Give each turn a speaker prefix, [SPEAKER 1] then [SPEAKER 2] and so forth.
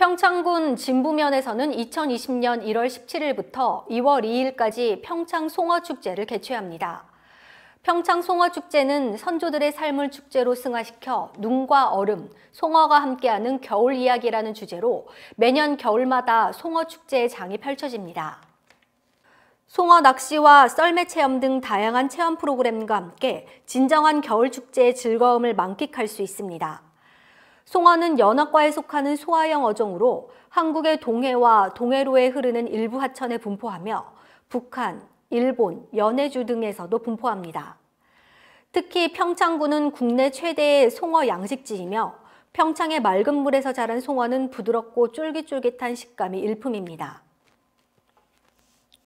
[SPEAKER 1] 평창군 진부면에서는 2020년 1월 17일부터 2월 2일까지 평창 송어축제를 개최합니다. 평창 송어축제는 선조들의 삶을 축제로 승화시켜 눈과 얼음, 송어가 함께하는 겨울 이야기라는 주제로 매년 겨울마다 송어축제의 장이 펼쳐집니다. 송어 낚시와 썰매 체험 등 다양한 체험 프로그램과 함께 진정한 겨울 축제의 즐거움을 만끽할 수 있습니다. 송어는 연어과에 속하는 소아형 어종으로 한국의 동해와 동해로에 흐르는 일부 하천에 분포하며 북한, 일본, 연해주 등에서도 분포합니다. 특히 평창군은 국내 최대의 송어 양식지이며 평창의 맑은 물에서 자란 송어는 부드럽고 쫄깃쫄깃한 식감이 일품입니다.